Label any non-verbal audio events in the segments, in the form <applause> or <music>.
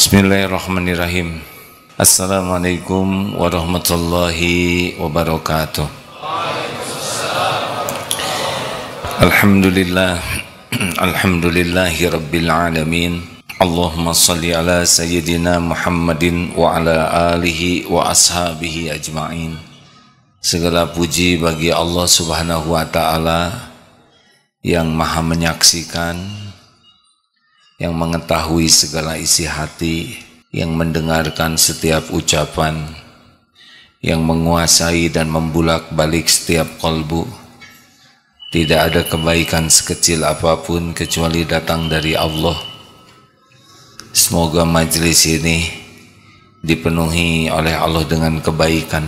Bismillahirrahmanirrahim. Assalamualaikum warahmatullahi wabarakatuh. Alhamdulillah. <clears throat> Alhamdulillahi rabbil alamin. Allahumma salli ala sayyidina Muhammadin wa ala alihi wa ashabihi ajma'in. Segala puji bagi Allah Subhanahu wa taala yang Maha menyaksikan yang mengetahui segala isi hati, yang mendengarkan setiap ucapan, yang menguasai dan membulak-balik setiap kolbu. Tidak ada kebaikan sekecil apapun kecuali datang dari Allah. Semoga majelis ini dipenuhi oleh Allah dengan kebaikan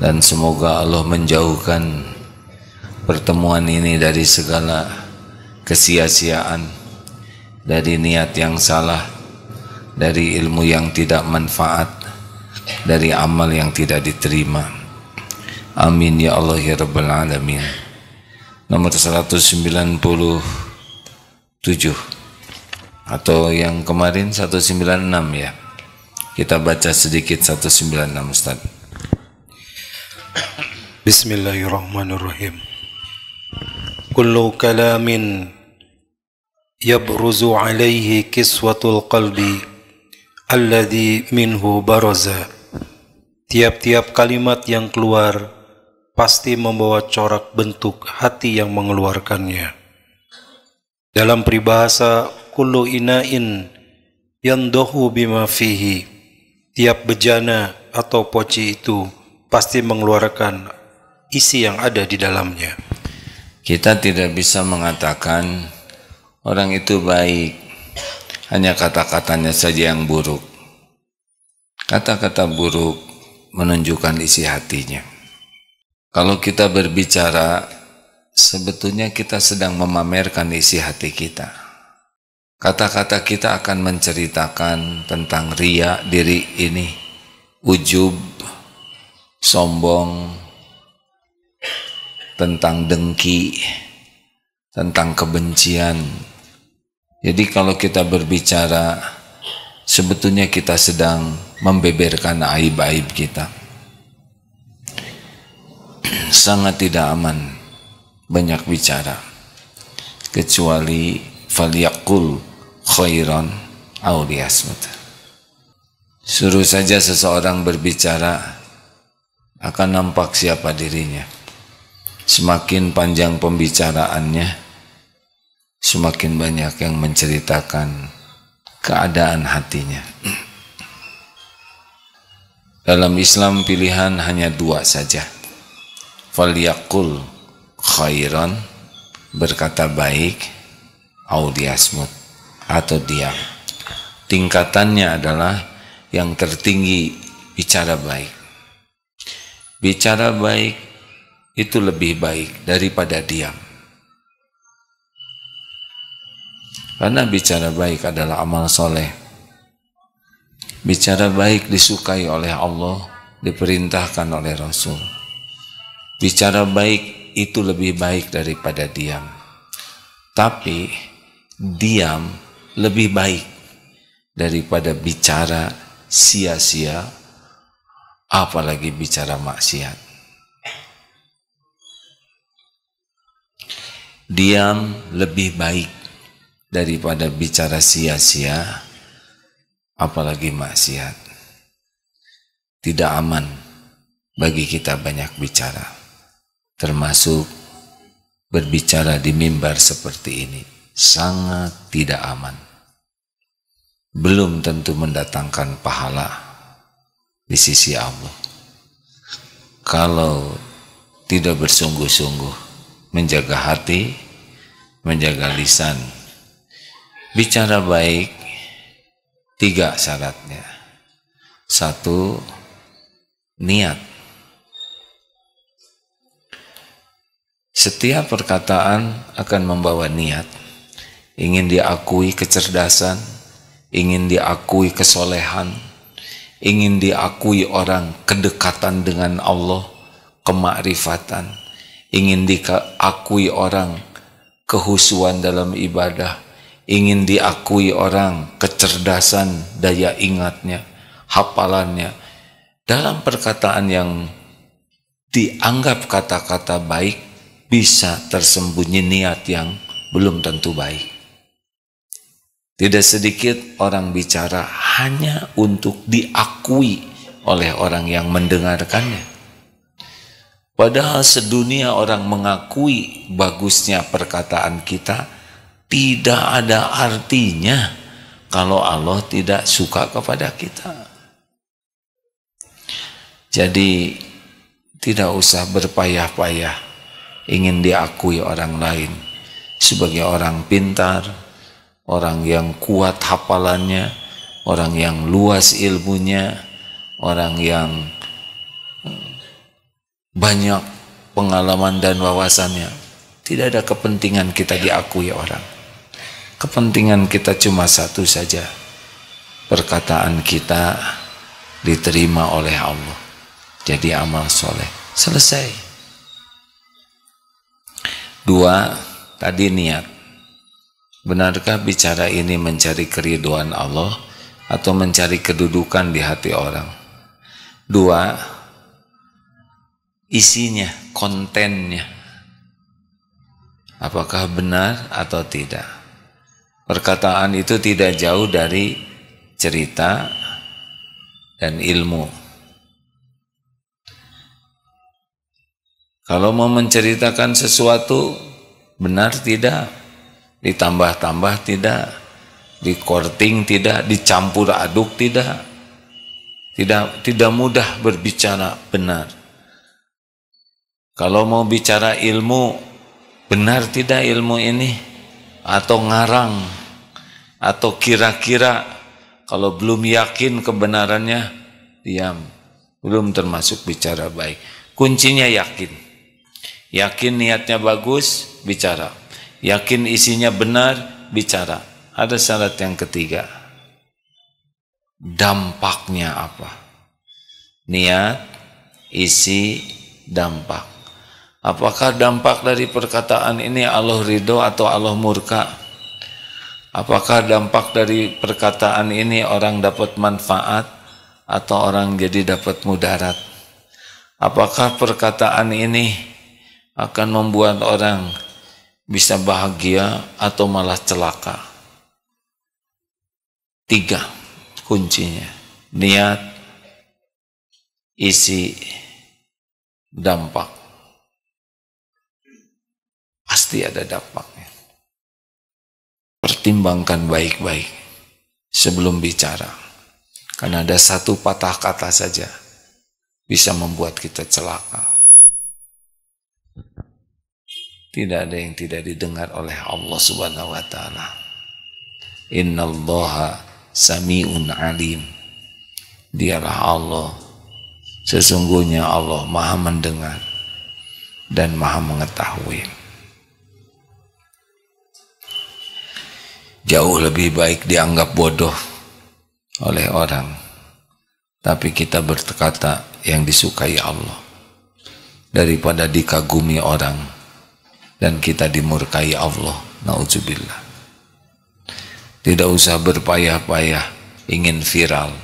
dan semoga Allah menjauhkan pertemuan ini dari segala kesia-siaan dari niat yang salah, dari ilmu yang tidak manfaat, dari amal yang tidak diterima. Amin ya Allah ya Rabbal Alamin. Nomor 197 atau yang kemarin 196 ya. Kita baca sedikit 196 Ustaz. Bismillahirrahmanirrahim. Kullu kalamin يبرز عليه كسوة القلب alladhi minhu baraza Tiap-tiap kalimat yang keluar pasti membawa corak bentuk hati yang mengeluarkannya. Dalam peribahasa kullu ina'in yandohu bima fihi tiap bejana atau poci itu pasti mengeluarkan isi yang ada di dalamnya. Kita tidak bisa mengatakan Orang itu baik, hanya kata-katanya saja yang buruk. Kata-kata buruk menunjukkan isi hatinya. Kalau kita berbicara, sebetulnya kita sedang memamerkan isi hati kita. Kata-kata kita akan menceritakan tentang ria diri ini, ujub, sombong, tentang dengki, tentang kebencian, jadi kalau kita berbicara sebetulnya kita sedang membeberkan aib-aib kita. Sangat tidak aman banyak bicara kecuali falyakul khairan auliyasmut. Suruh saja seseorang berbicara akan nampak siapa dirinya. Semakin panjang pembicaraannya, semakin banyak yang menceritakan keadaan hatinya. Dalam Islam pilihan hanya dua saja. Falyakul khairan berkata baik audiasmut atau diam. Tingkatannya adalah yang tertinggi bicara baik. Bicara baik itu lebih baik daripada diam Karena bicara baik adalah amal soleh. Bicara baik disukai oleh Allah, diperintahkan oleh Rasul. Bicara baik itu lebih baik daripada diam. Tapi diam lebih baik daripada bicara sia-sia, apalagi bicara maksiat. Diam lebih baik daripada bicara sia-sia apalagi maksiat. Tidak aman bagi kita banyak bicara, termasuk berbicara di mimbar seperti ini. Sangat tidak aman. Belum tentu mendatangkan pahala di sisi Allah. Kalau tidak bersungguh-sungguh menjaga hati, menjaga lisan, Bicara baik, tiga syaratnya. Satu, niat. Setiap perkataan akan membawa niat. Ingin diakui kecerdasan, ingin diakui kesolehan, ingin diakui orang kedekatan dengan Allah, kemakrifatan, ingin diakui orang kehusuan dalam ibadah, ingin diakui orang, kecerdasan, daya ingatnya, hafalannya. Dalam perkataan yang dianggap kata-kata baik, bisa tersembunyi niat yang belum tentu baik. Tidak sedikit orang bicara hanya untuk diakui oleh orang yang mendengarkannya. Padahal sedunia orang mengakui bagusnya perkataan kita, tidak ada artinya kalau Allah tidak suka kepada kita. Jadi tidak usah berpayah-payah ingin diakui orang lain sebagai orang pintar, orang yang kuat hafalannya, orang yang luas ilmunya, orang yang eh, banyak pengalaman dan wawasannya. Tidak ada kepentingan kita diakui orang. Kepentingan kita cuma satu saja. Perkataan kita diterima oleh Allah. Jadi amal soleh. Selesai. Dua, tadi niat. Benarkah bicara ini mencari keriduan Allah atau mencari kedudukan di hati orang? Dua, isinya, kontennya. Apakah benar atau tidak? Perkataan itu tidak jauh dari cerita dan ilmu. Kalau mau menceritakan sesuatu, benar tidak? Ditambah-tambah tidak? Dikorting tidak? Dicampur aduk tidak? Tidak, tidak mudah berbicara benar. Kalau mau bicara ilmu, benar tidak ilmu ini? Atau ngarang? atau kira-kira kalau belum yakin kebenarannya diam belum termasuk bicara baik kuncinya yakin yakin niatnya bagus bicara yakin isinya benar bicara ada syarat yang ketiga dampaknya apa niat isi dampak apakah dampak dari perkataan ini Allah ridho atau Allah murka Apakah dampak dari perkataan ini orang dapat manfaat atau orang jadi dapat mudarat? Apakah perkataan ini akan membuat orang bisa bahagia atau malah celaka? Tiga kuncinya. Niat, isi, dampak. Pasti ada dampaknya. Pertimbangkan baik-baik sebelum bicara. Karena ada satu patah kata saja bisa membuat kita celaka. Tidak ada yang tidak didengar oleh Allah Subhanahu wa taala. Innallaha samiun alim. Dialah Allah. Sesungguhnya Allah Maha mendengar dan Maha mengetahui. jauh lebih baik dianggap bodoh oleh orang tapi kita berkata yang disukai Allah daripada dikagumi orang dan kita dimurkai Allah naudzubillah tidak usah berpayah-payah ingin viral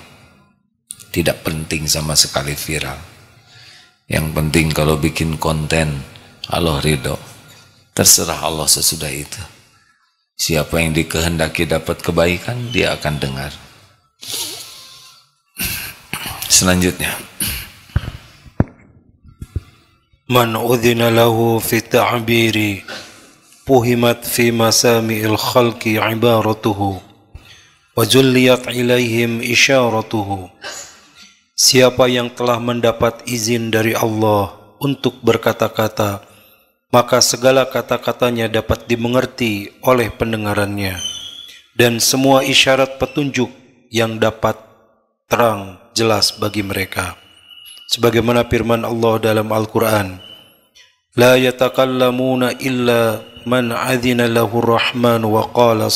tidak penting sama sekali viral yang penting kalau bikin konten Allah ridho terserah Allah sesudah itu Siapa yang dikehendaki dapat kebaikan, dia akan dengar. Selanjutnya. Man udhina lahu fi ta'biri puhimat fi masami'il khalqi ibaratuhu wa julliyat ilaihim isyaratuhu Siapa yang telah mendapat izin dari Allah untuk berkata-kata maka segala kata-katanya dapat dimengerti oleh pendengarannya dan semua isyarat petunjuk yang dapat terang jelas bagi mereka sebagaimana firman Allah dalam Al-Qur'an la yatakallamuna illa man adzina lahu rahman wa qala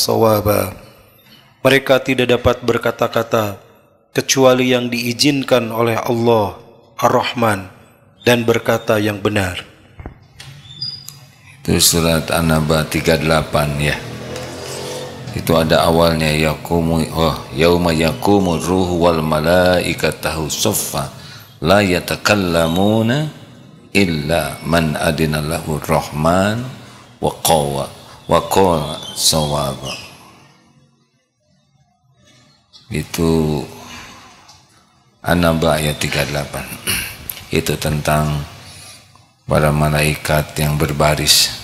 mereka tidak dapat berkata-kata kecuali yang diizinkan oleh Allah Ar-Rahman dan berkata yang benar itu surat An-Naba 38 ya. Itu ada awalnya yaqumu oh yauma yaqumu ruhu wal malaikatahu saffa la yatakallamuna illa man adina lahu rahman wa qawa wa qala sawaba. Itu An-Naba ayat 38. <clears throat> Itu tentang para malaikat yang berbaris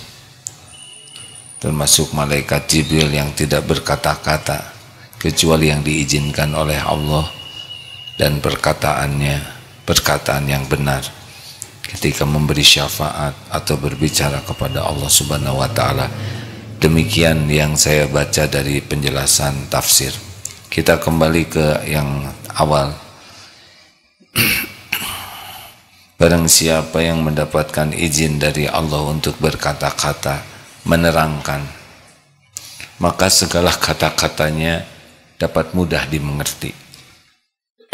termasuk malaikat Jibril yang tidak berkata-kata kecuali yang diizinkan oleh Allah dan perkataannya perkataan yang benar ketika memberi syafaat atau berbicara kepada Allah Subhanahu wa taala. Demikian yang saya baca dari penjelasan tafsir. Kita kembali ke yang awal. <clears throat> Barang siapa yang mendapatkan izin dari Allah untuk berkata-kata, menerangkan. Maka segala kata-katanya dapat mudah dimengerti <coughs>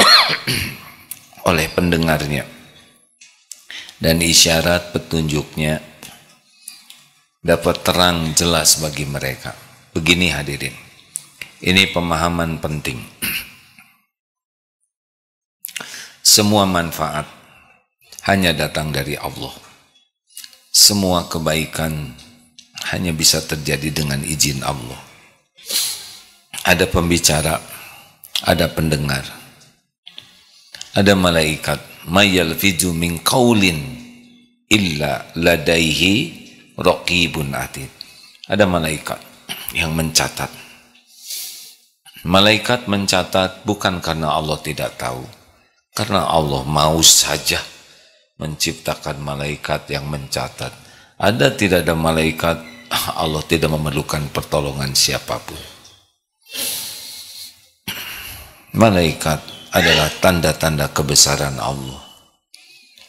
oleh pendengarnya. Dan isyarat petunjuknya dapat terang jelas bagi mereka. Begini hadirin. Ini pemahaman penting. <coughs> Semua manfaat hanya datang dari Allah. Semua kebaikan hanya bisa terjadi dengan izin Allah. Ada pembicara, ada pendengar, ada malaikat. Mayal fiju min kaulin illa ladaihi raqibun atid. Ada malaikat yang mencatat. Malaikat mencatat bukan karena Allah tidak tahu, karena Allah mau saja menciptakan malaikat yang mencatat. Ada tidak ada malaikat Allah tidak memerlukan pertolongan siapapun. Malaikat adalah tanda-tanda kebesaran Allah.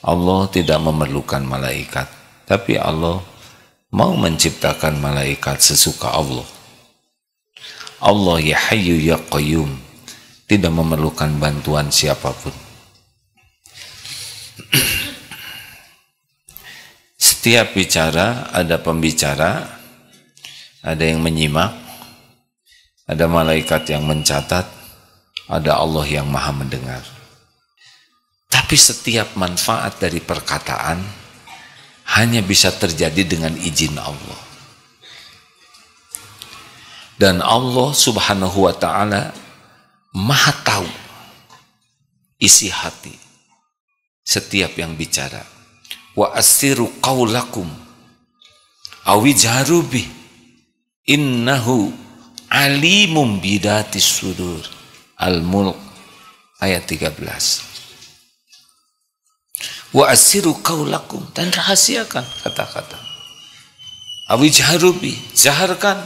Allah tidak memerlukan malaikat, tapi Allah mau menciptakan malaikat sesuka Allah. Allah ya hayu ya qayyum, tidak memerlukan bantuan siapapun setiap bicara ada pembicara, ada yang menyimak, ada malaikat yang mencatat, ada Allah yang maha mendengar. Tapi setiap manfaat dari perkataan hanya bisa terjadi dengan izin Allah. Dan Allah subhanahu wa ta'ala maha tahu isi hati setiap yang bicara wa asiru qawlakum awi jarubi innahu alimum bidati sudur al-mulk ayat 13 wa asiru qawlakum dan rahasiakan kata-kata awi jarubi jaharkan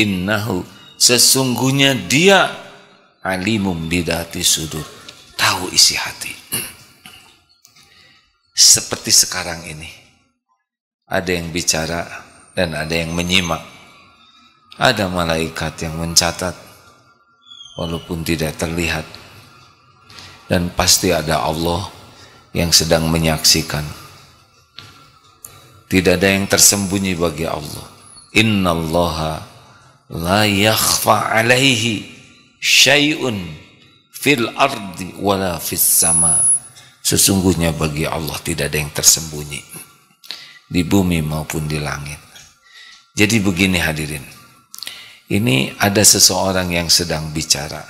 innahu sesungguhnya dia alimum bidati sudur tahu isi hati seperti sekarang ini. Ada yang bicara dan ada yang menyimak. Ada malaikat yang mencatat walaupun tidak terlihat. Dan pasti ada Allah yang sedang menyaksikan. Tidak ada yang tersembunyi bagi Allah. Innallaha la yakhfa alaihi syai'un fil ardi wala fis sama' Sesungguhnya bagi Allah tidak ada yang tersembunyi di bumi maupun di langit. Jadi begini hadirin. Ini ada seseorang yang sedang bicara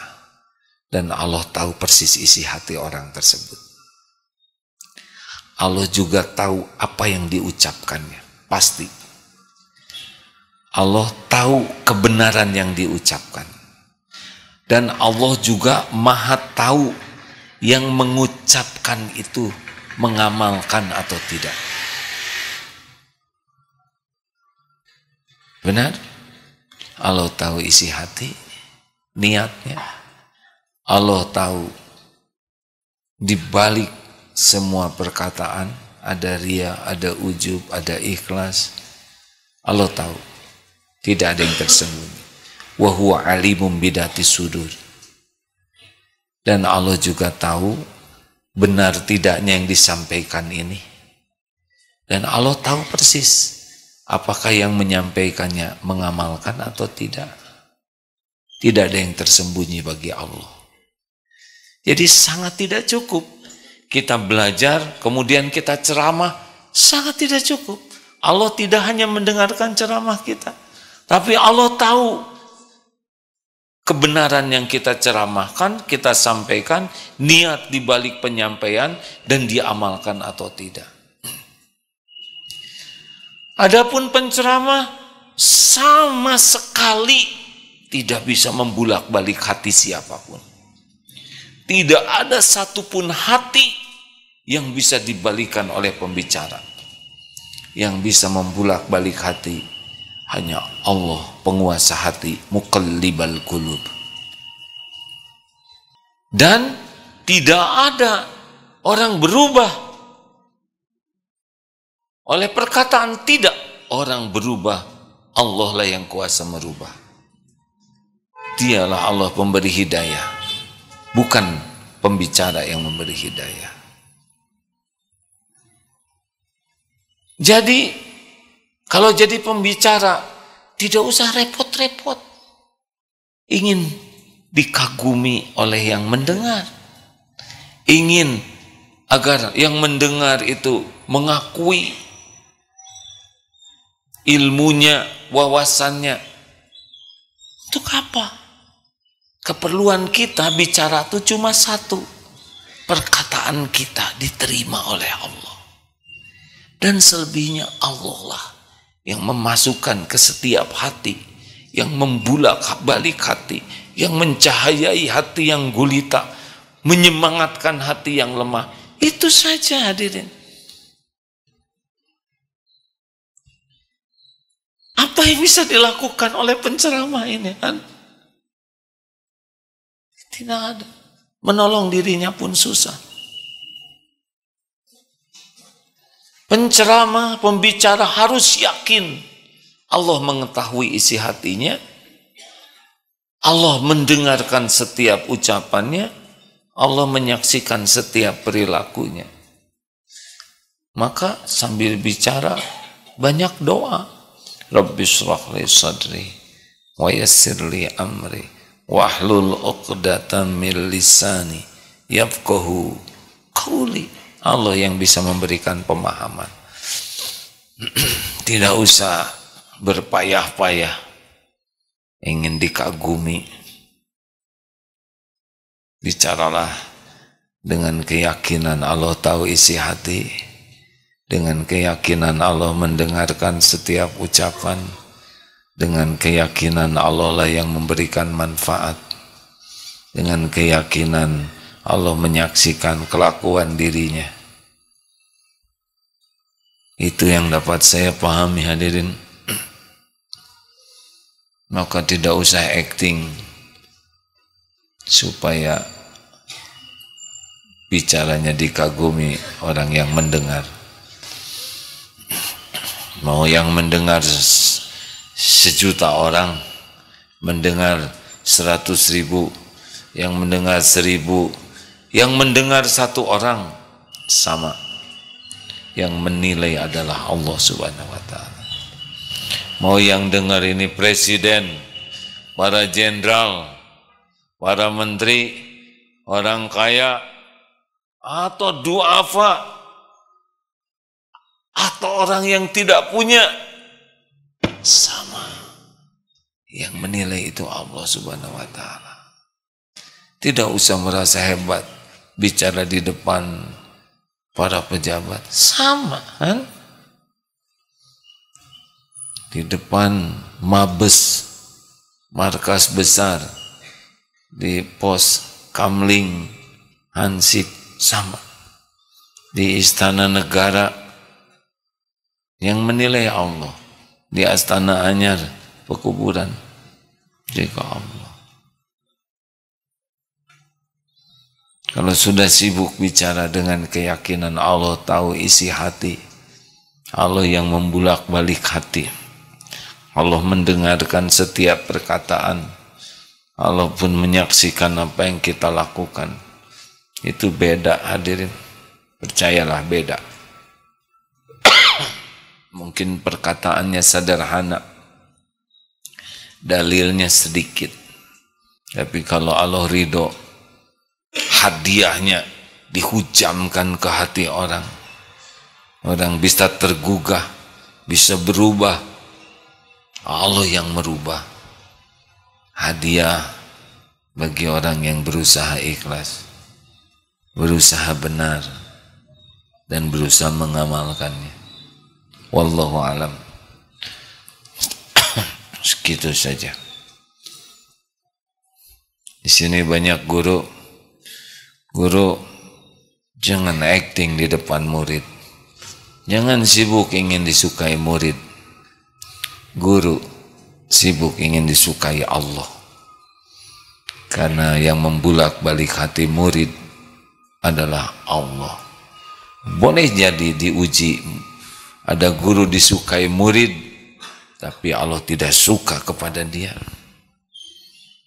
dan Allah tahu persis isi hati orang tersebut. Allah juga tahu apa yang diucapkannya, pasti. Allah tahu kebenaran yang diucapkan. Dan Allah juga maha tahu yang mengucapkan itu mengamalkan atau tidak. Benar? Allah tahu isi hati, niatnya. Allah tahu di balik semua perkataan ada ria, ada ujub, ada ikhlas. Allah tahu. Tidak ada yang tersembunyi. Wa huwa alimum bidati sudur. Dan Allah juga tahu benar tidaknya yang disampaikan ini. Dan Allah tahu persis apakah yang menyampaikannya mengamalkan atau tidak. Tidak ada yang tersembunyi bagi Allah. Jadi sangat tidak cukup. Kita belajar, kemudian kita ceramah, sangat tidak cukup. Allah tidak hanya mendengarkan ceramah kita, tapi Allah tahu kebenaran yang kita ceramahkan, kita sampaikan, niat di balik penyampaian dan diamalkan atau tidak. Adapun penceramah sama sekali tidak bisa membulak-balik hati siapapun. Tidak ada satupun hati yang bisa dibalikan oleh pembicara. Yang bisa membulak-balik hati hanya Allah penguasa hati, muqallibal qulub Dan tidak ada orang berubah oleh perkataan tidak orang berubah. Allah lah yang kuasa merubah. Dialah Allah pemberi hidayah, bukan pembicara yang memberi hidayah. Jadi kalau jadi pembicara, tidak usah repot-repot. Ingin dikagumi oleh yang mendengar. Ingin agar yang mendengar itu mengakui ilmunya, wawasannya. Itu apa? Keperluan kita bicara itu cuma satu. Perkataan kita diterima oleh Allah. Dan selebihnya Allah lah yang memasukkan ke setiap hati, yang membulak balik hati, yang mencahayai hati yang gulita, menyemangatkan hati yang lemah. Itu saja hadirin. Apa yang bisa dilakukan oleh penceramah ini? Kan? Tidak ada. Menolong dirinya pun susah. Penceramah, pembicara harus yakin Allah mengetahui isi hatinya. Allah mendengarkan setiap ucapannya. Allah menyaksikan setiap perilakunya. Maka sambil bicara banyak doa. Rabbi li sadri wa yassir li amri wahlul uqdatan min lisani yafqahu qawli. Allah yang bisa memberikan pemahaman. <clears throat> Tidak usah berpayah-payah ingin dikagumi. Bicaralah dengan keyakinan Allah tahu isi hati. Dengan keyakinan Allah mendengarkan setiap ucapan. Dengan keyakinan Allah lah yang memberikan manfaat. Dengan keyakinan Allah menyaksikan kelakuan dirinya. Itu yang dapat saya pahami hadirin. <clears throat> Maka tidak usah acting supaya bicaranya dikagumi orang yang mendengar. <clears throat> Mau yang mendengar sejuta orang, mendengar seratus ribu, yang mendengar seribu, yang mendengar satu orang sama. Yang menilai adalah Allah Subhanahu wa taala. Mau yang dengar ini presiden, para jenderal, para menteri, orang kaya atau duafa atau orang yang tidak punya sama. Yang menilai itu Allah Subhanahu wa taala. Tidak usah merasa hebat bicara di depan para pejabat sama kan di depan mabes markas besar di pos Kamling Hansip sama di istana negara yang menilai Allah di astana Anyar pekuburan jika Allah Kalau sudah sibuk bicara dengan keyakinan Allah tahu isi hati. Allah yang membulak balik hati. Allah mendengarkan setiap perkataan. Allah pun menyaksikan apa yang kita lakukan. Itu beda hadirin. Percayalah beda. <coughs> Mungkin perkataannya sederhana. Dalilnya sedikit. Tapi kalau Allah ridho, hadiahnya dihujamkan ke hati orang. Orang bisa tergugah, bisa berubah. Allah yang merubah. Hadiah bagi orang yang berusaha ikhlas, berusaha benar dan berusaha mengamalkannya. Wallahu alam. <coughs> Segitu saja. Di sini banyak guru Guru, jangan acting di depan murid. Jangan sibuk ingin disukai murid. Guru, sibuk ingin disukai Allah. Karena yang membulak balik hati murid adalah Allah. Boleh jadi diuji ada guru disukai murid tapi Allah tidak suka kepada dia.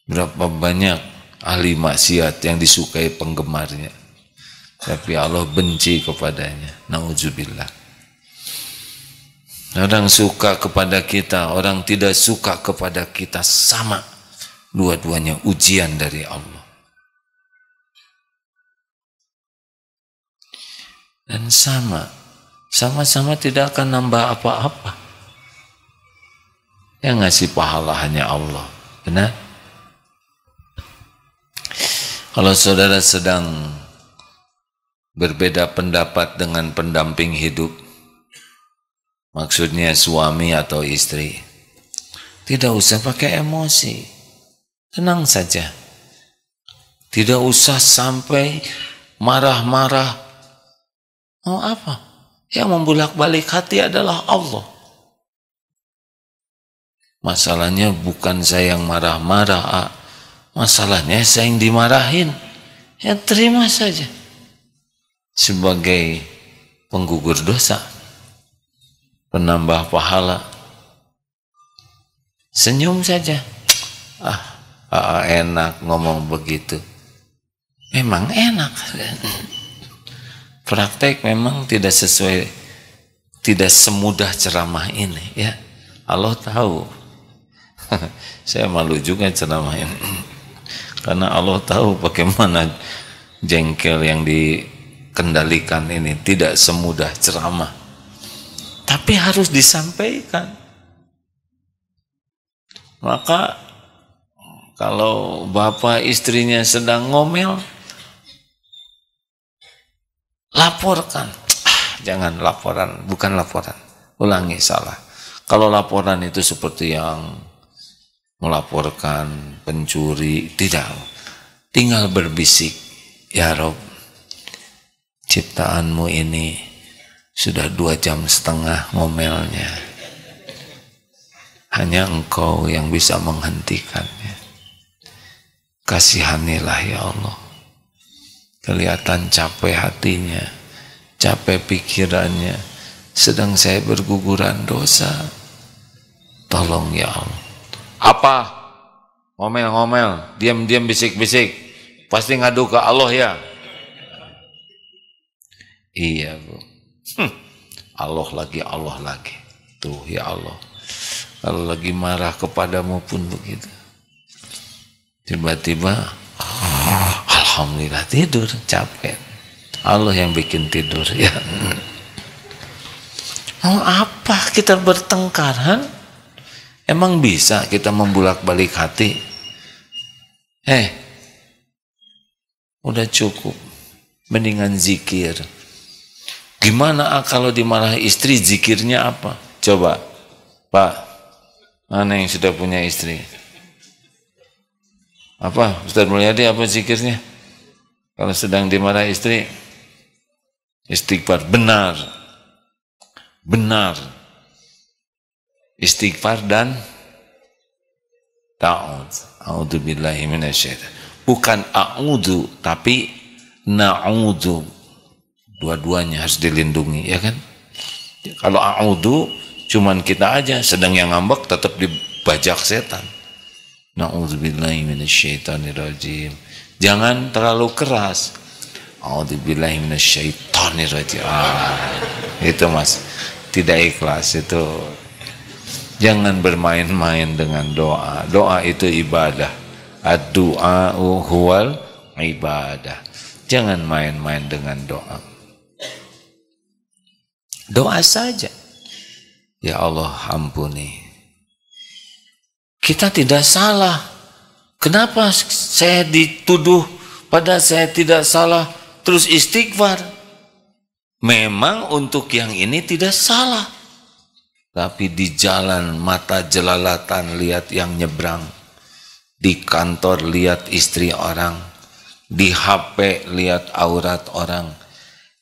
Berapa banyak ahli maksiat yang disukai penggemarnya. Tapi Allah benci kepadanya. Nauzubillah. Orang suka kepada kita, orang tidak suka kepada kita sama. Dua-duanya ujian dari Allah. Dan sama, sama-sama tidak akan nambah apa-apa. Yang ngasih pahala hanya Allah. Benar? Kalau saudara sedang berbeda pendapat dengan pendamping hidup, maksudnya suami atau istri, tidak usah pakai emosi, tenang saja. Tidak usah sampai marah-marah. Mau apa? Yang membulak-balik hati adalah Allah. Masalahnya bukan saya yang marah-marah, ah. Masalahnya saya yang dimarahin. Ya terima saja. Sebagai penggugur dosa. Penambah pahala. Senyum saja. Ah, ah, ah enak ngomong begitu. Memang enak. Praktek memang tidak sesuai, tidak semudah ceramah ini. Ya, Allah tahu. <laughs> Saya malu juga ceramah ini karena Allah tahu bagaimana jengkel yang dikendalikan ini tidak semudah ceramah tapi harus disampaikan maka kalau bapak istrinya sedang ngomel laporkan ah, jangan laporan bukan laporan ulangi salah kalau laporan itu seperti yang melaporkan pencuri, tidak. Tinggal berbisik, Ya Rob, ciptaanmu ini sudah dua jam setengah ngomelnya. Hanya engkau yang bisa menghentikannya. Kasihanilah ya Allah. Kelihatan capek hatinya, capek pikirannya, sedang saya berguguran dosa. Tolong ya Allah apa? Ngomel-ngomel, diam-diam bisik-bisik. Pasti ngadu ke Allah ya. Iya, Bu. Hm. Allah lagi, Allah lagi. Tuh, ya Allah. Kalau lagi marah kepadamu pun begitu. Tiba-tiba, ah, Alhamdulillah tidur, capek. Allah yang bikin tidur ya. Mau apa kita bertengkar? Ha? Emang bisa kita membulak-balik hati? Eh, udah cukup. Mendingan zikir. Gimana ah kalau dimarahi istri zikirnya apa? Coba, Pak, mana yang sudah punya istri? Apa, Ustaz Mulyadi apa zikirnya? Kalau sedang dimarahi istri, istighfar benar benar istighfar dan ta'ud. a'udhu billahi minasyaitan. Bukan audo tapi naudo, Dua-duanya harus dilindungi, ya kan? Ya, kalau a'udhu cuman kita aja, sedang yang ngambek tetap dibajak setan. na'udhu billahi minasyaitonir irajim. Jangan terlalu keras. a'udhu billahi minasyaitonir irajim. Ah, itu Mas. Tidak ikhlas itu Jangan bermain-main dengan doa. Doa itu ibadah. ad huwal ibadah. Jangan main-main dengan doa. Doa saja. Ya Allah ampuni. Kita tidak salah. Kenapa saya dituduh pada saya tidak salah terus istighfar? Memang untuk yang ini tidak salah. Tapi di jalan mata jelalatan lihat yang nyebrang. Di kantor lihat istri orang. Di HP lihat aurat orang.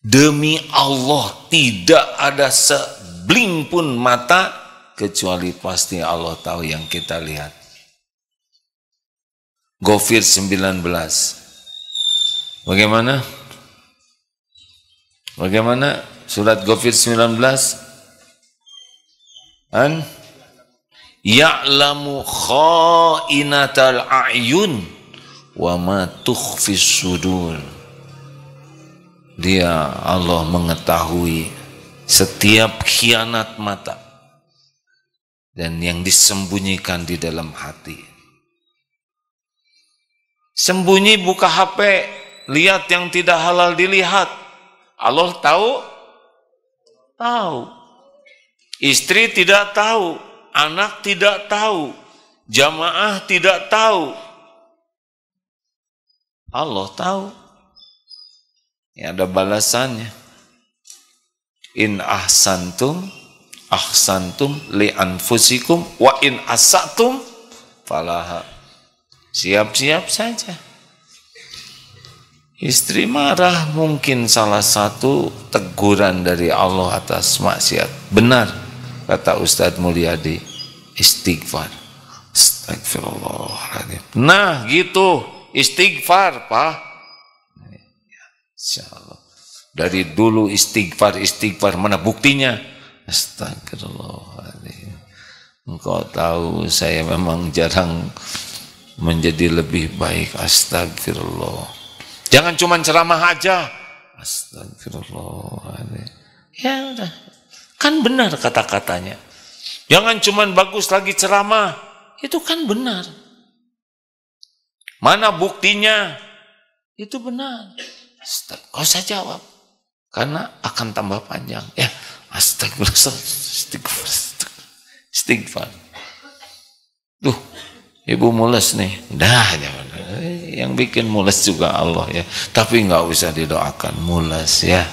Demi Allah tidak ada sebling pun mata kecuali pasti Allah tahu yang kita lihat. Gofir 19. Bagaimana? Bagaimana surat Gofir 19? an ya'lamu kha'inatal a'yun wa ma tukhfis sudur dia Allah mengetahui setiap khianat mata dan yang disembunyikan di dalam hati sembunyi buka HP lihat yang tidak halal dilihat Allah tahu tahu Istri tidak tahu, anak tidak tahu, jamaah tidak tahu. Allah tahu. Ya, ada balasannya. In ahsantum ahsantum li anfusikum wa in asatum falaha. Siap-siap saja. Istri marah mungkin salah satu teguran dari Allah atas maksiat. Benar kata Ustadz Mulyadi istighfar Astagfirullahaladzim nah gitu istighfar pak insyaallah dari dulu istighfar istighfar mana buktinya Astagfirullahaladzim engkau tahu saya memang jarang menjadi lebih baik astagfirullah jangan cuma ceramah aja Astagfirullahaladzim. ya udah Kan benar kata-katanya. Jangan cuma bagus lagi ceramah. Itu kan benar. Mana buktinya? Itu benar. Kau saya jawab. Karena akan tambah panjang. Ya, astagfirullah, astagfirullah, astagfirullah. Duh, ibu mules nih. Dah, jangan. Yang bikin mules juga Allah ya. Tapi nggak usah didoakan mules ya.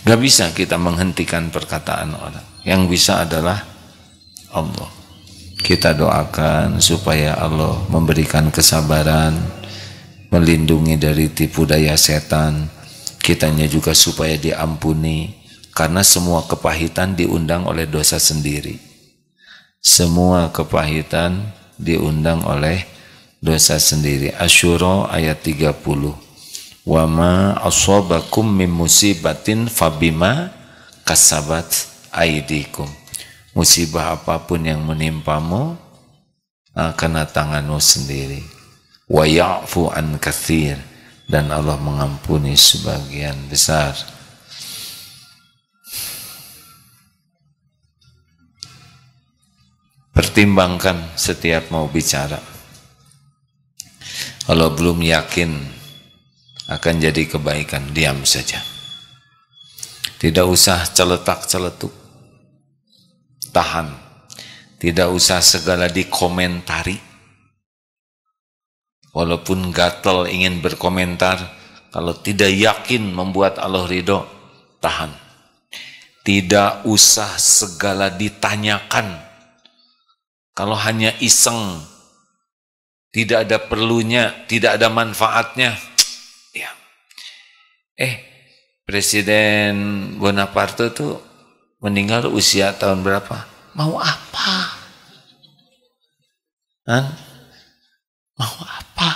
Gak bisa kita menghentikan perkataan orang. Yang bisa adalah Allah. Kita doakan supaya Allah memberikan kesabaran, melindungi dari tipu daya setan, kitanya juga supaya diampuni karena semua kepahitan diundang oleh dosa sendiri semua kepahitan diundang oleh dosa sendiri Asyuro ayat 30 wa ma asabakum min musibatin fabima kasabat aidikum musibah apapun yang menimpamu ah, karena tanganmu sendiri wa ya'fu an kathir dan Allah mengampuni sebagian besar pertimbangkan setiap mau bicara kalau belum yakin akan jadi kebaikan. Diam saja. Tidak usah celetak-celetuk. Tahan. Tidak usah segala dikomentari. Walaupun gatel ingin berkomentar, kalau tidak yakin membuat Allah ridho, tahan. Tidak usah segala ditanyakan. Kalau hanya iseng, tidak ada perlunya, tidak ada manfaatnya, Ya. Eh, Presiden Bonaparte tuh meninggal usia tahun berapa? Mau apa? Hah? Mau apa?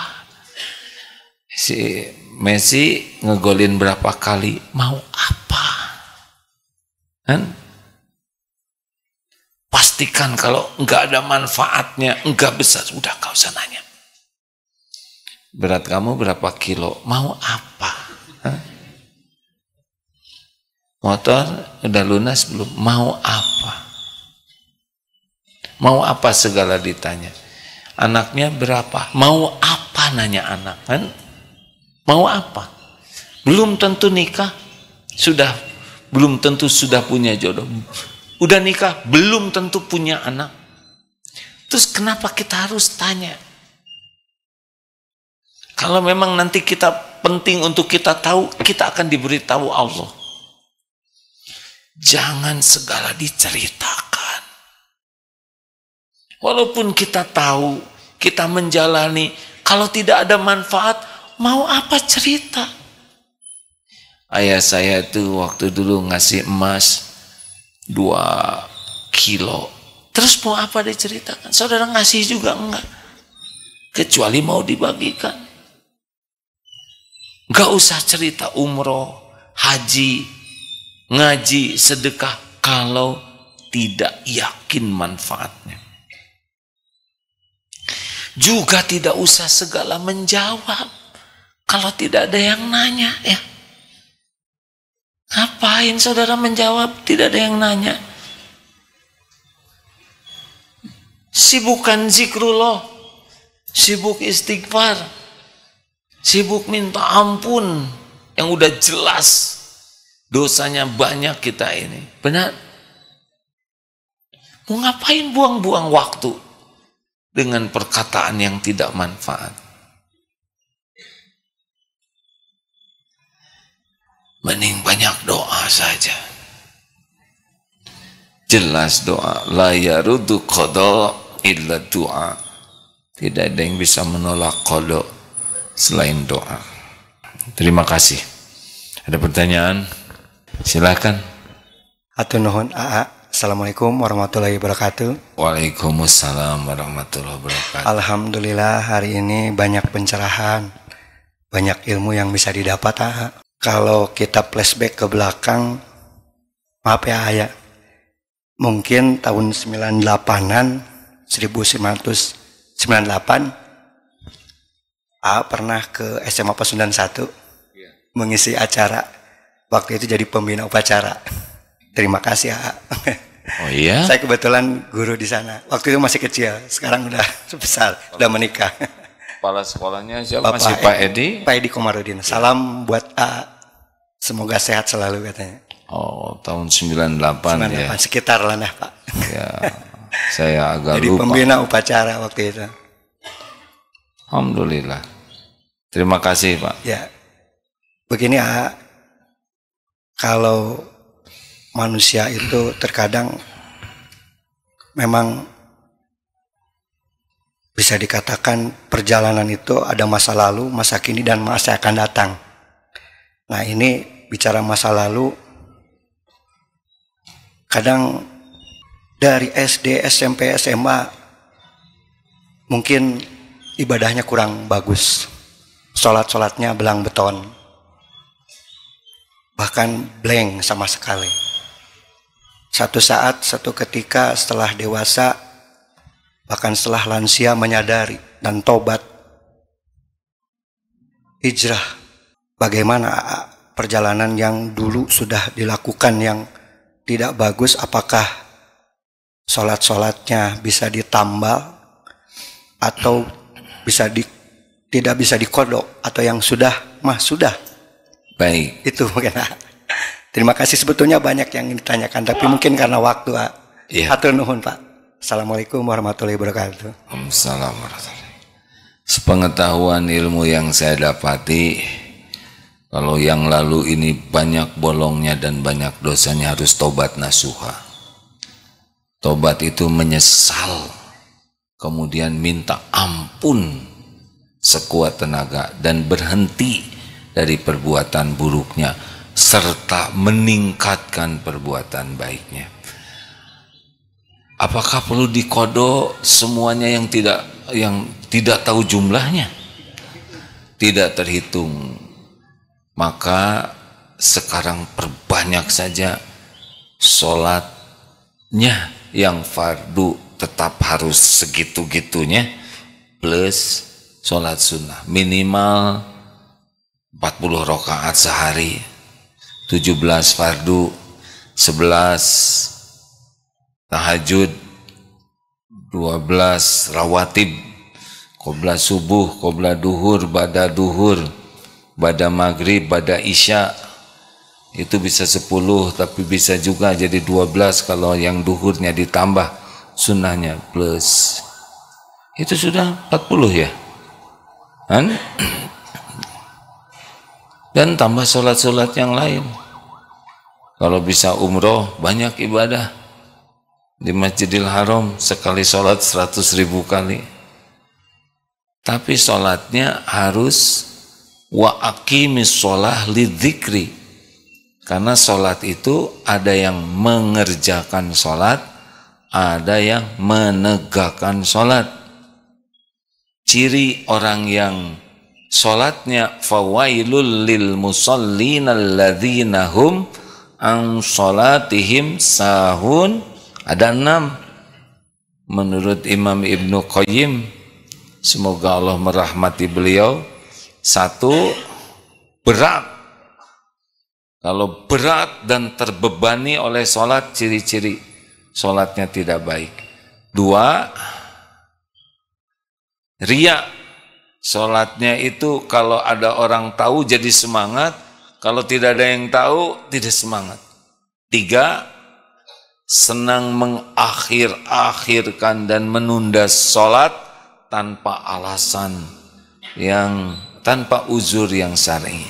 Si Messi ngegolin berapa kali? Mau apa? Hah? pastikan kalau nggak ada manfaatnya, nggak besar, sudah kau usah nanya. Berat kamu berapa kilo? Mau apa? Motor udah lunas belum? Mau apa? Mau apa segala ditanya. Anaknya berapa? Mau apa nanya anak kan? Mau apa? Belum tentu nikah, sudah belum tentu sudah punya jodoh. Udah nikah, belum tentu punya anak. Terus kenapa kita harus tanya? Kalau memang nanti kita penting untuk kita tahu, kita akan diberitahu Allah. Jangan segala diceritakan. Walaupun kita tahu, kita menjalani, kalau tidak ada manfaat, mau apa cerita? Ayah saya itu waktu dulu ngasih emas 2 kilo. Terus mau apa diceritakan? Saudara ngasih juga enggak. Kecuali mau dibagikan. Gak usah cerita umroh, haji, ngaji, sedekah kalau tidak yakin manfaatnya. Juga tidak usah segala menjawab kalau tidak ada yang nanya ya. Ngapain saudara menjawab tidak ada yang nanya? Sibukan zikrullah, sibuk istighfar, Sibuk minta ampun yang udah jelas dosanya banyak kita ini. Benar? Mau ngapain buang-buang waktu dengan perkataan yang tidak manfaat? Mending banyak doa saja. Jelas doa. La yarudu qada illa doa. Tidak ada yang bisa menolak kodok selain doa. Terima kasih. Ada pertanyaan? Silahkan. Atau nuhun AA. Assalamualaikum warahmatullahi wabarakatuh. Waalaikumsalam warahmatullahi wabarakatuh. Alhamdulillah hari ini banyak pencerahan, banyak ilmu yang bisa didapat. AA. Kalau kita flashback ke belakang, maaf ya Ayah, mungkin tahun 98-an, 1998, A pernah ke SMA Pasundan 1 ya. mengisi acara. Waktu itu jadi pembina upacara. Terima kasih A. Oh iya. <laughs> Saya kebetulan guru di sana. Waktu itu masih kecil, sekarang udah <laughs> besar, oh. udah menikah. Kepala sekolahnya siapa? Bapak masih Pak Edi? Pak Edi Komarudin. Iya. Salam buat A. Semoga sehat selalu katanya. Oh, tahun 98, 98 ya. sekitar lah nah, Pak. Ya. Saya agak <laughs> Jadi lupa. Jadi pembina upacara waktu itu. Alhamdulillah. Terima kasih Pak. Ya, begini A, kalau manusia itu terkadang memang bisa dikatakan perjalanan itu ada masa lalu, masa kini dan masa akan datang. Nah ini bicara masa lalu, kadang dari SD, SMP, SMA mungkin ibadahnya kurang bagus Sholat-sholatnya belang beton. Bahkan blank sama sekali. Satu saat, satu ketika setelah dewasa, bahkan setelah lansia menyadari dan tobat, hijrah. Bagaimana perjalanan yang dulu sudah dilakukan yang tidak bagus, apakah sholat-sholatnya bisa ditambal atau bisa di tidak bisa dikodok atau yang sudah mah sudah. Baik. Itu mungkin. <laughs> Ya. Terima kasih sebetulnya banyak yang ditanyakan tapi mungkin karena waktu. Ah. Ya. Atur nuhun Pak. Assalamualaikum warahmatullahi wabarakatuh. Assalamualaikum warahmatullahi Sepengetahuan ilmu yang saya dapati, kalau yang lalu ini banyak bolongnya dan banyak dosanya harus tobat nasuha. Tobat itu menyesal, kemudian minta ampun sekuat tenaga dan berhenti dari perbuatan buruknya serta meningkatkan perbuatan baiknya. Apakah perlu dikodo semuanya yang tidak yang tidak tahu jumlahnya? Tidak terhitung. Maka sekarang perbanyak saja sholatnya yang fardu tetap harus segitu-gitunya plus sholat sunnah minimal 40 rakaat sehari 17 fardu 11 tahajud 12 rawatib Qobla subuh, qobla duhur, bada duhur, bada maghrib, bada isya itu bisa 10 tapi bisa juga jadi 12 kalau yang duhurnya ditambah sunnahnya plus itu sudah 40 ya Kan? Dan tambah sholat-sholat yang lain. Kalau bisa umroh, banyak ibadah. Di Masjidil Haram, sekali sholat 100 ribu kali. Tapi sholatnya harus waakimi aqimis sholah lidzikri. Karena sholat itu ada yang mengerjakan sholat, ada yang menegakkan sholat ciri orang yang sholatnya fawailul lil musallin alladzina hum ang sholatihim sahun ada enam menurut Imam Ibnu Qayyim semoga Allah merahmati beliau satu berat kalau berat dan terbebani oleh sholat ciri-ciri sholatnya tidak baik dua Ria, sholatnya itu kalau ada orang tahu jadi semangat, kalau tidak ada yang tahu tidak semangat. Tiga, senang mengakhir-akhirkan dan menunda sholat tanpa alasan yang tanpa uzur yang syar'i.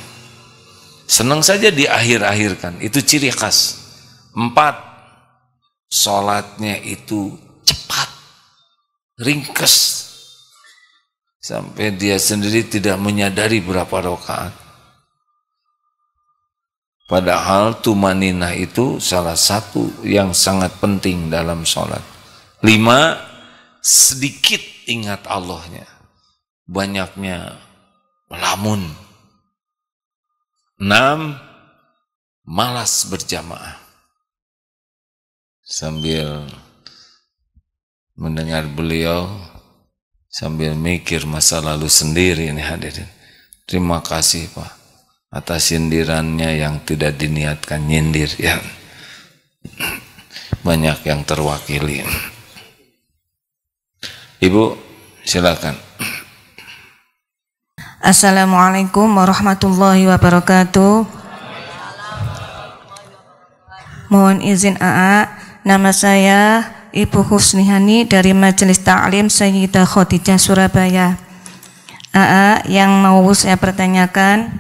Senang saja diakhir-akhirkan, itu ciri khas. Empat, sholatnya itu cepat, ringkes, Sampai dia sendiri tidak menyadari berapa rokaat. Padahal tumanina itu salah satu yang sangat penting dalam sholat. Lima, sedikit ingat Allahnya. Banyaknya melamun. Enam, malas berjamaah. Sambil mendengar beliau sambil mikir masa lalu sendiri ini hadirin. Terima kasih Pak atas sindirannya yang tidak diniatkan nyindir ya. Banyak yang terwakili. Ibu silakan. Assalamualaikum warahmatullahi wabarakatuh. Mohon izin AA, nama saya Ibu Husnihani dari Majelis Ta'lim Sayyidah Khadijah Surabaya. AA yang mau saya pertanyakan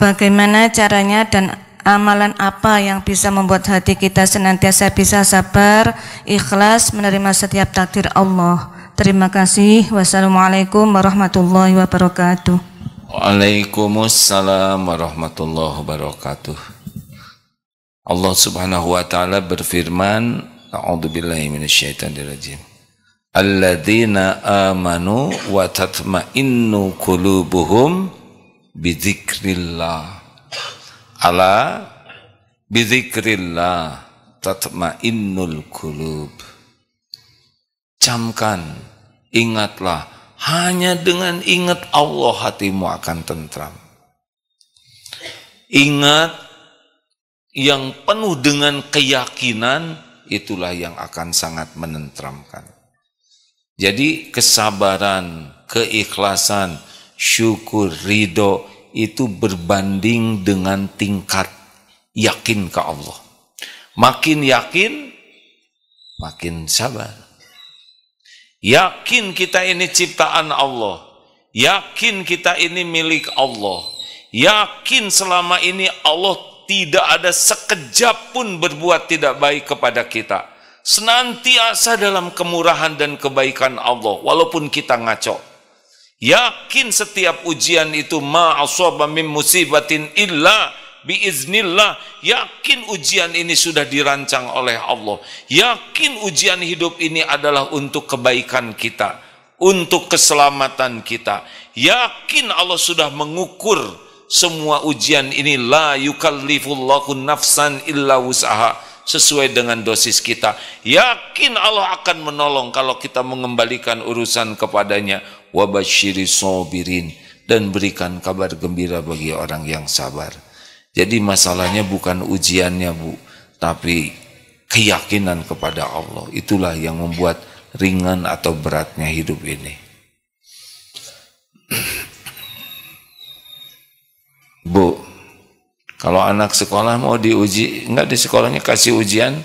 bagaimana caranya dan amalan apa yang bisa membuat hati kita senantiasa bisa sabar, ikhlas menerima setiap takdir Allah. Terima kasih. Wassalamualaikum warahmatullahi wabarakatuh. Waalaikumsalam warahmatullahi wabarakatuh. Allah Subhanahu wa taala berfirman, a'udzubillahi minasyaitonirrajim. Alladzina amanu wa tatma'innu qulubuhum bidzikrillah. Ala bidzikrillah tatma'innul qulub. Camkan, ingatlah, hanya dengan ingat Allah hatimu akan tentram. Ingat yang penuh dengan keyakinan itulah yang akan sangat menentramkan. Jadi kesabaran, keikhlasan, syukur, ridho itu berbanding dengan tingkat yakin ke Allah. Makin yakin, makin sabar. Yakin kita ini ciptaan Allah. Yakin kita ini milik Allah. Yakin selama ini Allah tidak ada sekejap pun berbuat tidak baik kepada kita. Senantiasa dalam kemurahan dan kebaikan Allah, walaupun kita ngaco. Yakin setiap ujian itu ma'asobah min musibatin illa biiznillah yakin ujian ini sudah dirancang oleh Allah yakin ujian hidup ini adalah untuk kebaikan kita untuk keselamatan kita yakin Allah sudah mengukur semua ujian ini la yukallifullahu nafsan illa usaha sesuai dengan dosis kita. Yakin Allah akan menolong kalau kita mengembalikan urusan kepadanya. Wabashiri sobirin. Dan berikan kabar gembira bagi orang yang sabar. Jadi masalahnya bukan ujiannya bu. Tapi keyakinan kepada Allah. Itulah yang membuat ringan atau beratnya hidup ini. Bu, kalau anak sekolah mau diuji, enggak di sekolahnya kasih ujian?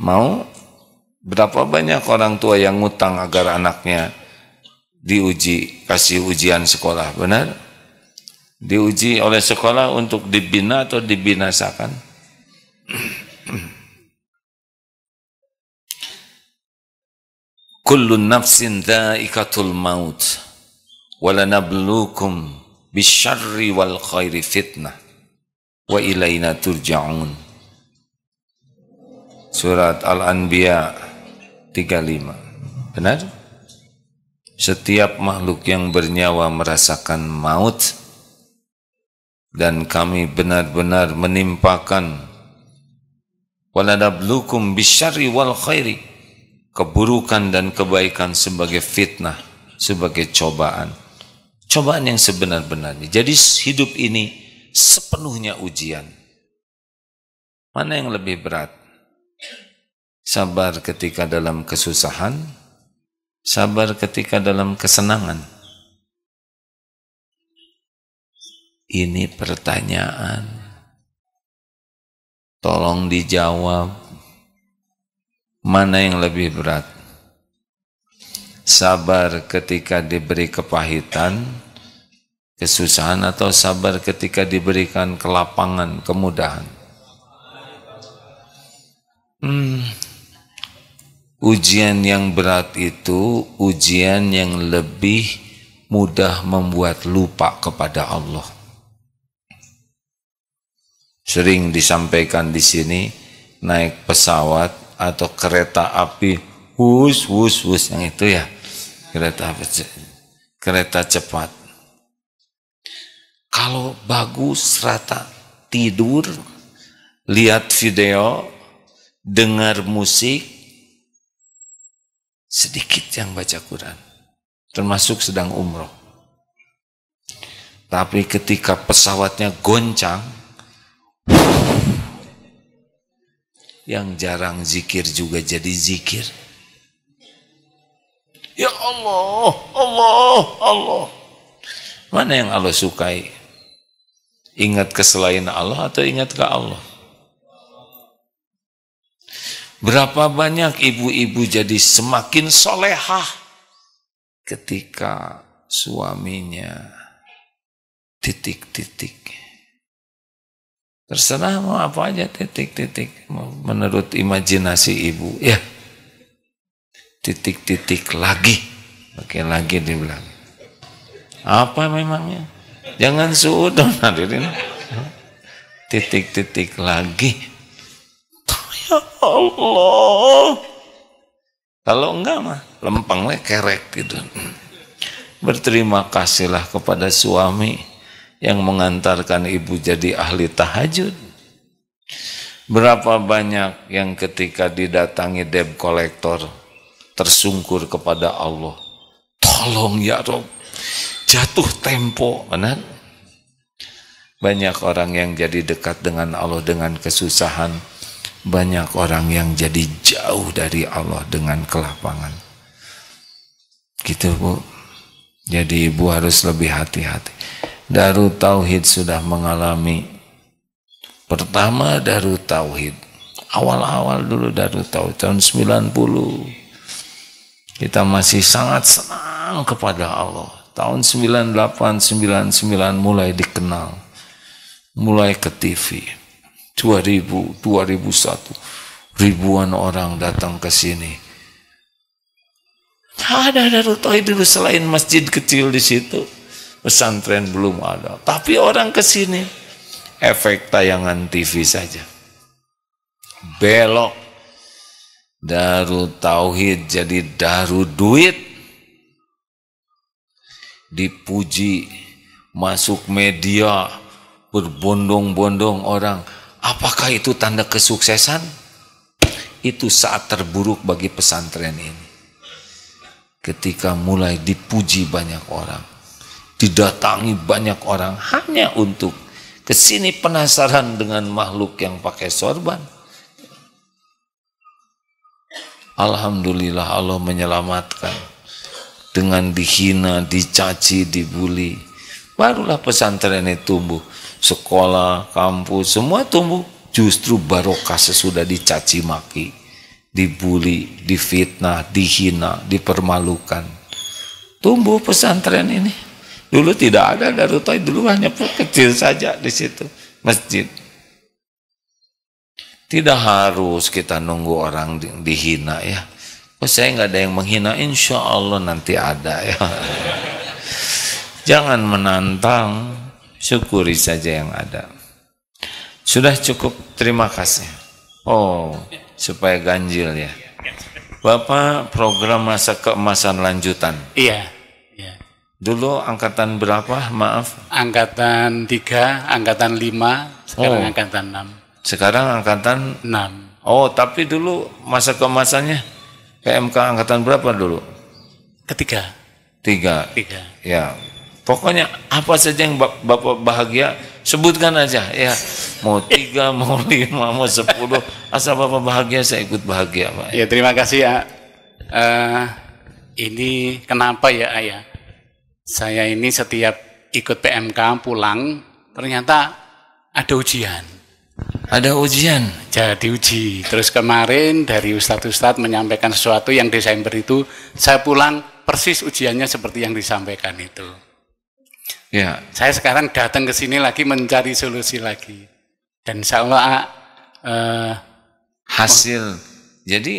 Mau? Berapa banyak orang tua yang ngutang agar anaknya diuji, kasih ujian sekolah, benar? Diuji oleh sekolah untuk dibina atau dibinasakan? Kullu nafsin dhaikatul maut walanablukum bisyarri wal khairi fitnah wa ilaina turja'un surat al-anbiya 35 benar setiap makhluk yang bernyawa merasakan maut dan kami benar-benar menimpakan waladablukum bisyarri wal khairi keburukan dan kebaikan sebagai fitnah sebagai cobaan Cobaan yang sebenar-benarnya. Jadi hidup ini sepenuhnya ujian. Mana yang lebih berat? Sabar ketika dalam kesusahan, sabar ketika dalam kesenangan. Ini pertanyaan. Tolong dijawab. Mana yang lebih berat? sabar ketika diberi kepahitan, kesusahan atau sabar ketika diberikan kelapangan, kemudahan. Hmm. Ujian yang berat itu ujian yang lebih mudah membuat lupa kepada Allah. Sering disampaikan di sini, naik pesawat atau kereta api, wus, wus, wus, yang itu ya kereta apa kereta cepat kalau bagus rata tidur lihat video dengar musik sedikit yang baca Quran termasuk sedang umroh tapi ketika pesawatnya goncang yang jarang zikir juga jadi zikir Ya Allah, Allah, Allah. Mana yang Allah sukai? Ingat ke selain Allah atau ingat ke Allah? Berapa banyak ibu-ibu jadi semakin solehah ketika suaminya titik-titik. Terserah mau apa aja titik-titik menurut imajinasi ibu. Ya, titik-titik lagi pakai lagi dibilang apa memangnya jangan suudon hadirin titik-titik lagi ya Allah kalau enggak mah lempengnya kerek gitu berterima kasihlah kepada suami yang mengantarkan ibu jadi ahli tahajud Berapa banyak yang ketika didatangi debt collector tersungkur kepada Allah. Tolong ya Rob, jatuh tempo. Benar? Banyak orang yang jadi dekat dengan Allah dengan kesusahan. Banyak orang yang jadi jauh dari Allah dengan kelapangan. Gitu Bu. Jadi Ibu harus lebih hati-hati. Daru Tauhid sudah mengalami. Pertama Daru Tauhid. Awal-awal dulu Daru Tauhid tahun 90 kita masih sangat senang kepada Allah. Tahun 98-99 mulai dikenal. Mulai ke TV. 2000, 2001. Ribuan orang datang ke sini. Ada Tauhid dulu selain masjid kecil di situ. Pesantren belum ada. Tapi orang ke sini. Efek tayangan TV saja. Belok daru Tauhid jadi daru duit. Dipuji, masuk media, berbondong-bondong orang. Apakah itu tanda kesuksesan? Itu saat terburuk bagi pesantren ini. Ketika mulai dipuji banyak orang. Didatangi banyak orang hanya untuk kesini penasaran dengan makhluk yang pakai sorban Alhamdulillah Allah menyelamatkan dengan dihina, dicaci, dibuli. Barulah pesantren ini tumbuh. Sekolah, kampus, semua tumbuh. Justru barokah sesudah dicaci maki, dibuli, difitnah, dihina, dipermalukan. Tumbuh pesantren ini. Dulu tidak ada Darutoi, dulu hanya kecil saja di situ masjid. Tidak harus kita nunggu orang di, dihina ya. Oh, saya nggak ada yang menghina, insya Allah nanti ada ya. Jangan menantang, syukuri saja yang ada. Sudah cukup, terima kasih. Oh, supaya ganjil ya. Bapak program masa keemasan lanjutan. Iya. iya. Dulu angkatan berapa? Maaf. Angkatan 3, angkatan 5, sekarang oh. angkatan 6. Sekarang angkatan 6. Oh, tapi dulu masa keemasannya PMK angkatan berapa dulu? Ketiga. Tiga. Tiga. Ya. Pokoknya apa saja yang Bapak bahagia, sebutkan aja ya. Mau tiga, <laughs> mau lima, mau sepuluh. Asal Bapak bahagia, saya ikut bahagia Pak. Ya terima kasih ya. Uh, ini kenapa ya Ayah? Saya ini setiap ikut PMK pulang, ternyata ada ujian ada ujian jadi uji. terus kemarin dari ustadz-ustadz menyampaikan sesuatu yang Desember itu saya pulang persis ujiannya seperti yang disampaikan itu ya saya sekarang datang ke sini lagi mencari solusi lagi dan insya Allah uh, hasil jadi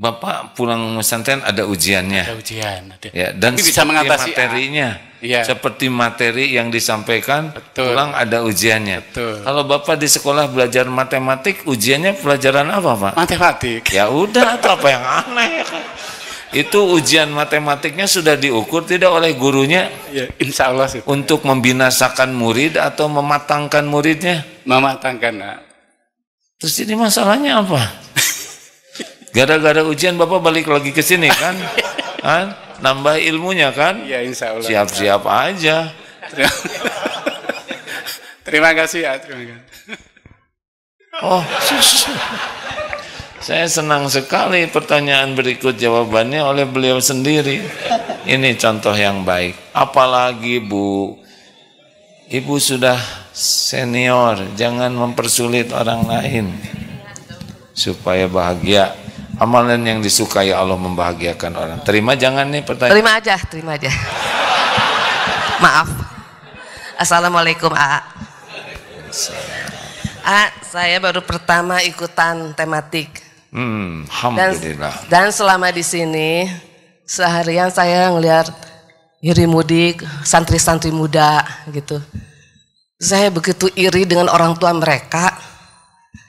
Bapak pulang pesantren ada ujiannya. Ada ujian. Ada. Ya, dan Tapi bisa mengatasi materinya. Ya. Seperti materi yang disampaikan, Betul. pulang ada ujiannya. Betul. Kalau Bapak di sekolah belajar matematik, ujiannya pelajaran apa, Pak? Matematik. Ya udah, atau apa yang aneh? Itu ujian matematiknya sudah diukur tidak oleh gurunya? Ya, insya Allah sih. Untuk membinasakan murid atau mematangkan muridnya? Mematangkan, Terus jadi masalahnya apa? Gara-gara ujian Bapak balik lagi ke sini kan? <laughs> kan? Nambah ilmunya kan? Ya insya Allah. Siap-siap aja. <laughs> terima kasih ya, terima kasih. Oh, saya senang sekali pertanyaan berikut jawabannya oleh beliau sendiri. Ini contoh yang baik. Apalagi Bu, Ibu sudah senior, jangan mempersulit orang lain supaya bahagia. Amalan yang disukai Allah membahagiakan orang. Terima jangan nih pertanyaan. Terima aja, terima aja. Maaf. Assalamualaikum A. A, saya baru pertama ikutan tematik. Hmm, alhamdulillah. Dan, dan selama di sini seharian saya ngelihat iri mudik santri-santri muda gitu. Saya begitu iri dengan orang tua mereka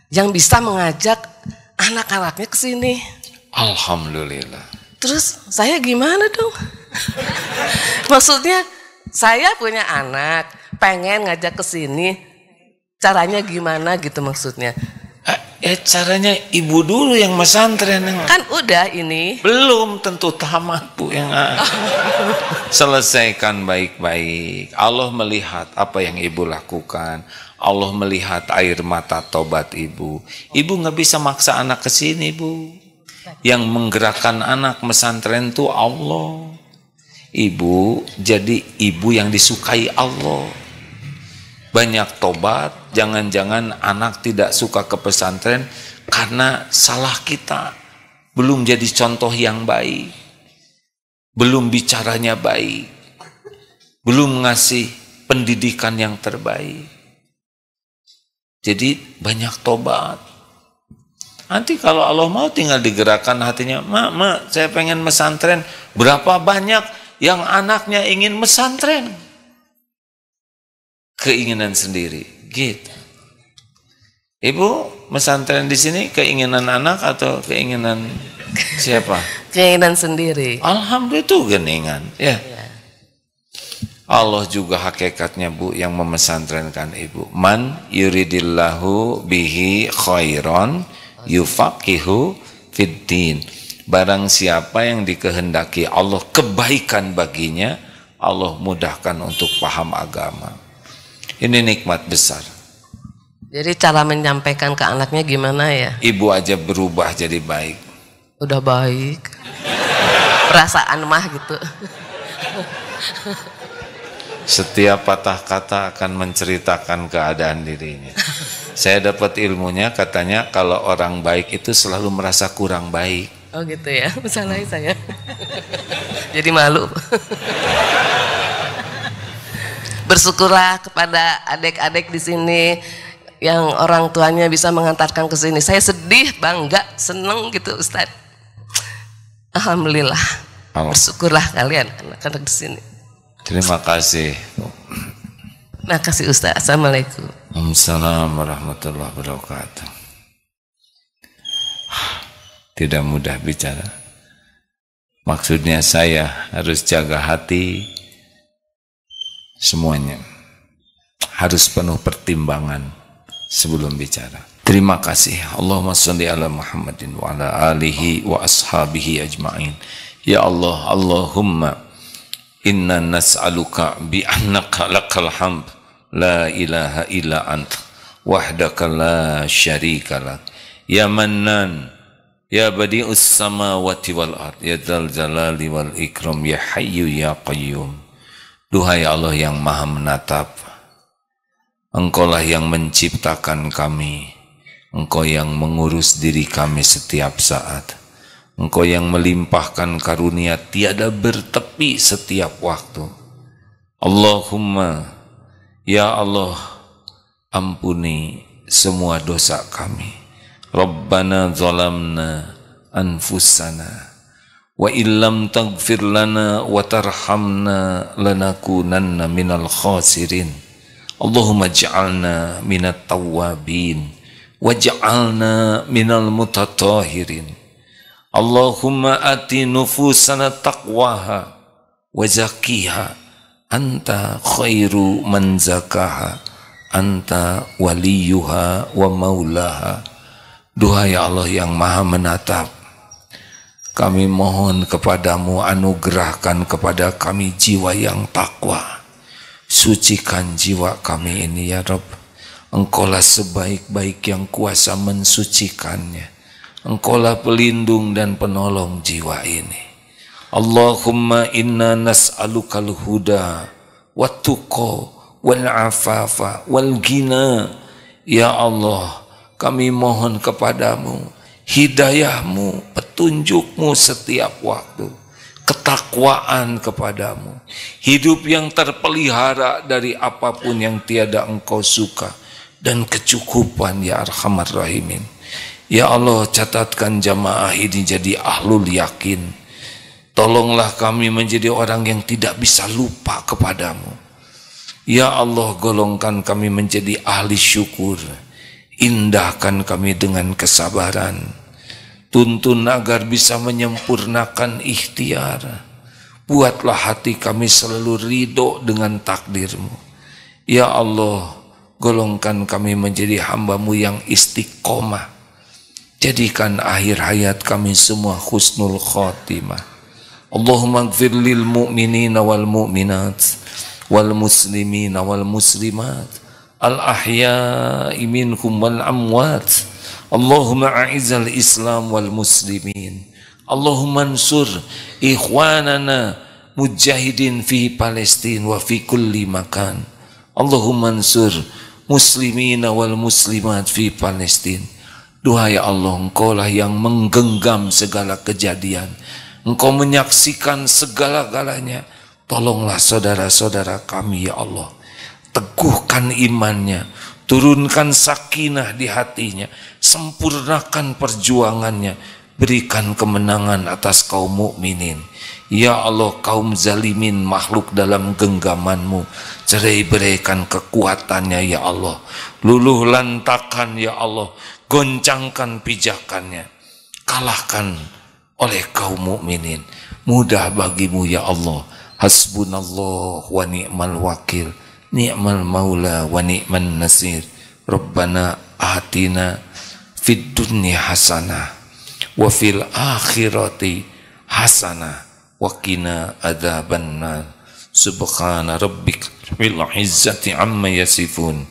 yang bisa mengajak anak-anaknya ke sini. Alhamdulillah. Terus saya gimana dong? <laughs> Maksudnya saya punya anak, pengen ngajak ke sini. Caranya gimana gitu maksudnya? Eh, eh caranya ibu dulu yang mesantren yang... kan udah ini belum tentu tamat bu yang <laughs> selesaikan baik-baik Allah melihat apa yang ibu lakukan Allah melihat air mata tobat ibu. Ibu nggak bisa maksa anak ke sini, Bu. Yang menggerakkan anak mesantren itu Allah. Ibu jadi ibu yang disukai Allah. Banyak tobat, jangan-jangan anak tidak suka ke pesantren karena salah kita. Belum jadi contoh yang baik. Belum bicaranya baik. Belum ngasih pendidikan yang terbaik jadi banyak tobat. Nanti kalau Allah mau tinggal digerakkan hatinya, mak, mak, saya pengen mesantren. Berapa banyak yang anaknya ingin mesantren? Keinginan sendiri, gitu. Ibu, mesantren di sini keinginan anak atau keinginan siapa? <laughs> keinginan sendiri. Alhamdulillah itu geningan, ya. Allah juga hakikatnya Bu yang memesantrenkan Ibu. Man yuridillahu bihi khairon yufaqihu fiddin. Barang siapa yang dikehendaki Allah kebaikan baginya, Allah mudahkan untuk paham agama. Ini nikmat besar. Jadi cara menyampaikan ke anaknya gimana ya? Ibu aja berubah jadi baik. Udah baik. Perasaan mah gitu. Setiap patah kata akan menceritakan keadaan dirinya. Saya dapat ilmunya katanya kalau orang baik itu selalu merasa kurang baik. Oh gitu ya, hmm. <laughs> saya. Jadi malu. Bersyukurlah kepada adik-adik di sini yang orang tuanya bisa mengantarkan ke sini. Saya sedih, bangga, seneng gitu Ustadz. Alhamdulillah. Alhamdulillah. Bersyukurlah kalian anak-anak di sini. Terima kasih. Terima kasih Ustaz. Assalamualaikum. Assalamualaikum warahmatullahi wabarakatuh. Tidak mudah bicara. Maksudnya saya harus jaga hati semuanya. Harus penuh pertimbangan sebelum bicara. Terima kasih. Allahumma salli ala Muhammadin wa ala alihi wa ashabihi ajma'in. Ya Allah, Allahumma Inna nas'aluka bi annaka lakal hamd la ilaha illa ant wahdaka la syarika lak ya mannan ya badi'us samawati wal ard ya dzal jalali wal ikram ya hayyu ya qayyum duhai Allah yang maha menatap Engkau lah yang menciptakan kami engkau yang mengurus diri kami setiap saat Engkau yang melimpahkan karunia tiada bertepi setiap waktu. Allahumma, ya Allah, ampuni semua dosa kami. Rabbana zalamna anfusana wa illam taghfir lana wa tarhamna lanakunanna minal khasirin. Allahumma ja'alna minat tawabin waj'alna minal mutatahirin. Allahumma ati nufusana taqwaha wa zakiha anta khairu man zakaha anta waliyuha wa maulaha Duhai Allah yang maha menatap kami mohon kepadamu anugerahkan kepada kami jiwa yang takwa sucikan jiwa kami ini ya Rob Engkaulah sebaik-baik yang kuasa mensucikannya. Engkaulah pelindung dan penolong jiwa ini. Allahumma inna nas'alukal huda wa tuqa wal afafa wal gina. Ya Allah, kami mohon kepadamu hidayahmu, petunjukmu setiap waktu, ketakwaan kepadamu, hidup yang terpelihara dari apapun yang tiada engkau suka, dan kecukupan ya Arhamar Rahimin. Ya Allah catatkan jamaah ini jadi ahlul yakin. Tolonglah kami menjadi orang yang tidak bisa lupa kepadamu. Ya Allah golongkan kami menjadi ahli syukur. Indahkan kami dengan kesabaran. Tuntun agar bisa menyempurnakan ikhtiar. Buatlah hati kami selalu ridho dengan takdirmu. Ya Allah, golongkan kami menjadi hambamu yang istiqomah Jadikan akhir hayat kami semua khusnul khotimah. Allahumma gfir lil mu'minina wal mu'minat wal muslimina wal muslimat al ahya'i minhum wal amwat. Allahumma aizal islam wal muslimin. Allahumma ansur ikhwanana mujahidin fi Palestin wa fi kulli makan. Allahumma ansur muslimina wal muslimat fi Palestin. Duhai Allah, engkaulah yang menggenggam segala kejadian. Engkau menyaksikan segala-galanya. Tolonglah saudara-saudara kami ya Allah. Teguhkan imannya. Turunkan sakinah di hatinya. Sempurnakan perjuangannya. Berikan kemenangan atas kaum mukminin. Ya Allah kaum zalimin makhluk dalam genggamanmu Cerai berikan kekuatannya ya Allah Luluh lantakan ya Allah goncangkan pijakannya, kalahkan oleh kaum mukminin. Mudah bagimu ya Allah. Hasbunallah wa ni'mal wakil, ni'mal maula wa ni'man nasir. Rabbana atina fid dunya hasanah wa fil akhirati hasanah wa qina adzabannar. Subhana rabbika rabbil izzati amma yasifun.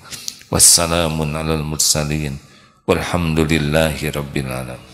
Wassalamun alal mursalin. Walhamdulillahi Rabbil Alamin.